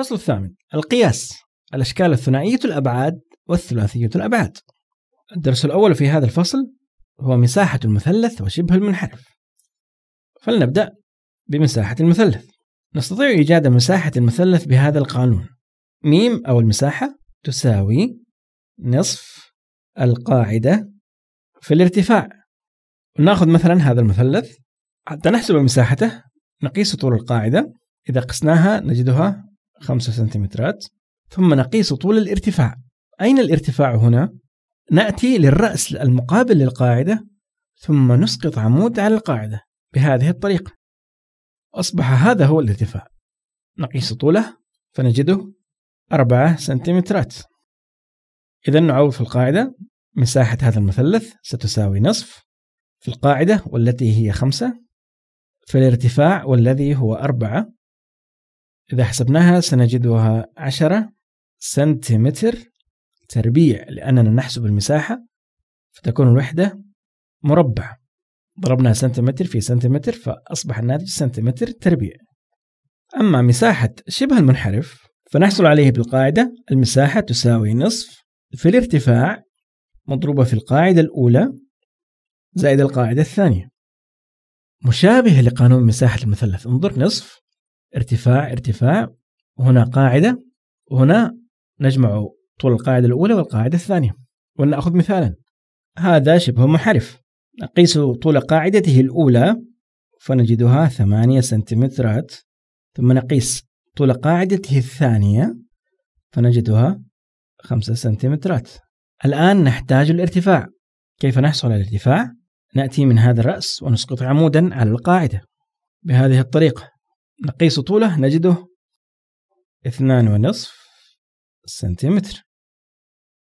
الفصل الثامن القياس الأشكال الثنائية الأبعاد والثلاثية الأبعاد الدرس الأول في هذا الفصل هو مساحة المثلث وشبه المنحرف فلنبدأ بمساحة المثلث نستطيع إيجاد مساحة المثلث بهذا القانون م أو المساحة تساوي نصف القاعدة في الارتفاع ناخذ مثلا هذا المثلث حتى نحسب مساحته نقيس طول القاعدة إذا قسناها نجدها 5 سنتيمترات ثم نقيس طول الارتفاع أين الارتفاع هنا؟ نأتي للرأس المقابل للقاعدة ثم نسقط عمود على القاعدة بهذه الطريقة أصبح هذا هو الارتفاع نقيس طوله فنجده 4 سنتيمترات إذا نعوض في القاعدة مساحة هذا المثلث ستساوي نصف في القاعدة والتي هي خمسة في الارتفاع والذي هو أربعة إذا حسبناها سنجدها عشرة سنتيمتر تربيع لأننا نحسب المساحة فتكون الوحدة مربع ضربنا سنتيمتر في سنتيمتر فأصبح الناتج سنتيمتر تربيع أما مساحة شبه المنحرف فنحصل عليه بالقاعدة المساحة تساوي نصف في الارتفاع مضروبة في القاعدة الأولى زائد القاعدة الثانية مشابه لقانون مساحة المثلث انظر نصف ارتفاع ارتفاع هنا قاعدة وهنا نجمع طول القاعدة الأولى والقاعدة الثانية ولنأخذ مثالا هذا شبه منحرف نقيس طول قاعدته الأولى فنجدها ثمانية سنتيمترات ثم نقيس طول قاعدته الثانية فنجدها خمسة سنتيمترات الآن نحتاج الارتفاع كيف نحصل على الارتفاع؟ نأتي من هذا الرأس ونسقط عمودا على القاعدة بهذه الطريقة نقيس طوله نجده اثنان ونصف سنتيمتر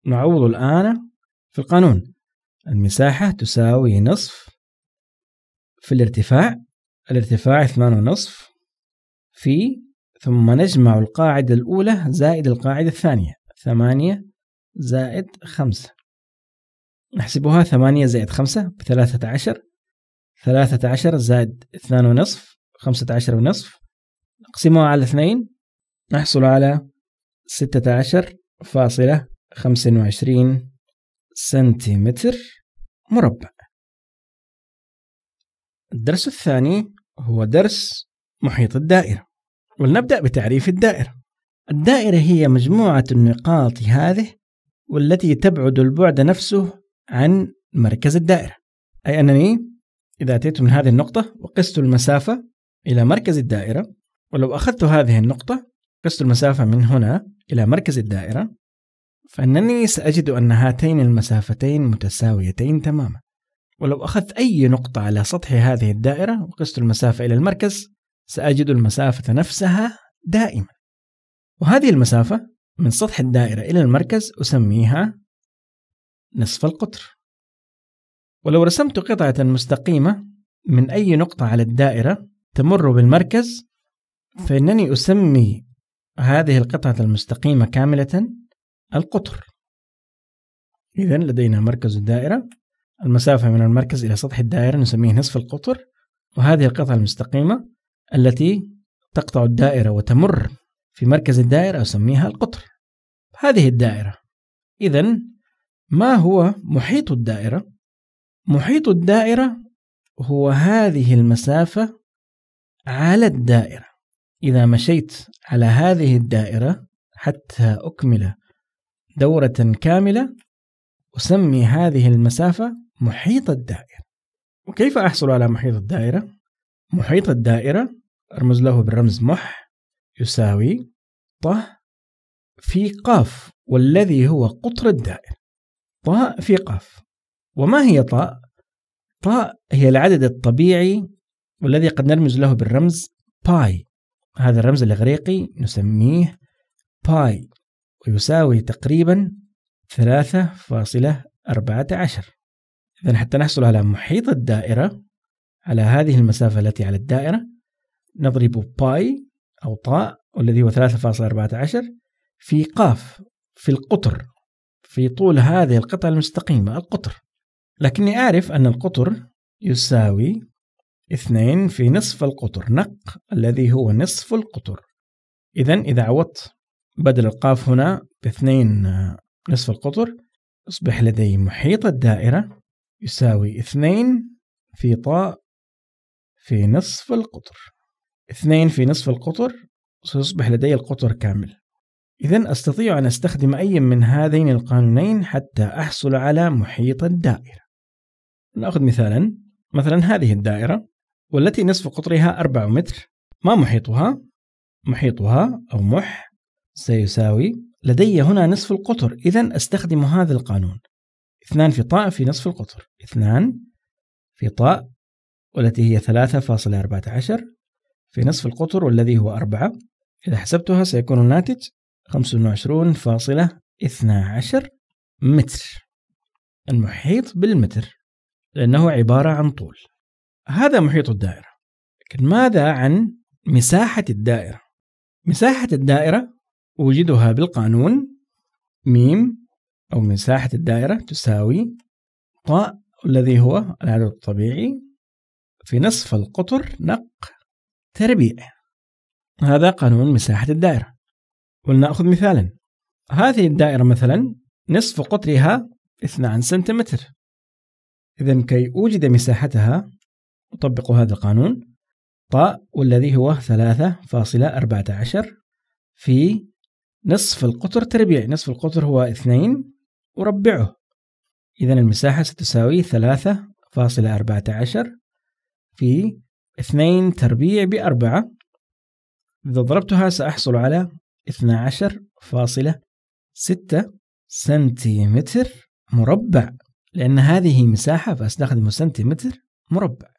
نعوض الآن في القانون المساحة تساوي نصف في الارتفاع الارتفاع اثنان ونصف في ثم نجمع القاعدة الأولى زائد القاعدة الثانية ثمانية زائد خمسة نحسبها ثمانية زائد خمسة بثلاثة عشر ثلاثة عشر زائد اثنان ونصف عشر ونصف نقسمها على اثنين نحصل على 16.25 سنتيمتر مربع الدرس الثاني هو درس محيط الدائرة ولنبدأ بتعريف الدائرة الدائرة هي مجموعة النقاط هذه والتي تبعد البعد نفسه عن مركز الدائرة أي أنني إذا أتيت من هذه النقطة وقست المسافة إلى مركز الدائرة ولو أخذت هذه النقطة قست المسافة من هنا إلى مركز الدائرة فأنني سأجد أن هاتين المسافتين متساويتين تماما ولو أخذت أي نقطة على سطح هذه الدائرة وقست المسافة إلى المركز سأجد المسافة نفسها دائما وهذه المسافة من سطح الدائرة إلى المركز أسميها نصف القطر ولو رسمت قطعة مستقيمة من أي نقطة على الدائرة تمر بالمركز فإنني أسمي هذه القطعة المستقيمة كاملة القطر إذا لدينا مركز الدائرة المسافة من المركز إلى سطح الدائرة نسميه نصف القطر وهذه القطعة المستقيمة التي تقطع الدائرة وتمر في مركز الدائرة أسميها القطر هذه الدائرة إذا ما هو محيط الدائرة؟ محيط الدائرة هو هذه المسافة على الدائرة إذا مشيت على هذه الدائرة حتى أكمل دورة كاملة أسمي هذه المسافة محيط الدائرة وكيف أحصل على محيط الدائرة؟ محيط الدائرة أرمز له بالرمز مح يساوي طه في قاف والذي هو قطر الدائرة طاء في قاف وما هي طاء؟ طاء هي العدد الطبيعي والذي قد نرمز له بالرمز باي هذا الرمز الإغريقي نسميه باي ويساوي تقريبا 3.14 إذا حتى نحصل على محيط الدائرة على هذه المسافة التي على الدائرة نضرب باي أو طاء والذي هو 3.14 في قاف في القطر في طول هذه القطعة المستقيمة القطر لكني أعرف أن القطر يساوي اثنين في نصف القطر نق الذي هو نصف القطر إذا إذا عوضت بدل القاف هنا باثنين آه، نصف القطر يصبح لدي محيط الدائرة يساوي اثنين في طاء في نصف القطر اثنين في نصف القطر سيصبح لدي القطر كامل إذا أستطيع أن أستخدم أي من هذين القانونين حتى أحصل على محيط الدائرة نأخذ مثالا مثلا هذه الدائرة والتي نصف قطرها 4 متر ما محيطها؟ محيطها أو مح سيساوي لدي هنا نصف القطر إذا أستخدم هذا القانون اثنان في طاء في نصف القطر اثنان في طاء والتي هي 3.14 في نصف القطر والذي هو 4 إذا حسبتها سيكون الناتج 25.12 متر المحيط بالمتر لأنه عبارة عن طول هذا محيط الدائرة لكن ماذا عن مساحة الدائرة مساحة الدائرة أوجدها بالقانون ميم أو مساحة الدائرة تساوي طاء الذي هو العدد الطبيعي في نصف القطر نق تربيع هذا قانون مساحة الدائرة ولنأخذ مثالا هذه الدائرة مثلا نصف قطرها 2 سنتيمتر إذا كي أوجد مساحتها طبقوا هذا القانون طاء والذي هو 3.14 في نصف القطر تربيع نصف القطر هو اثنين وربعه إذا المساحة ستساوي 3.14 في اثنين تربيع بأربعة إذا ضربتها سأحصل على اثنا عشر فاصلة ستة سنتيمتر مربع لأن هذه مساحة فأستخدم سنتيمتر مربع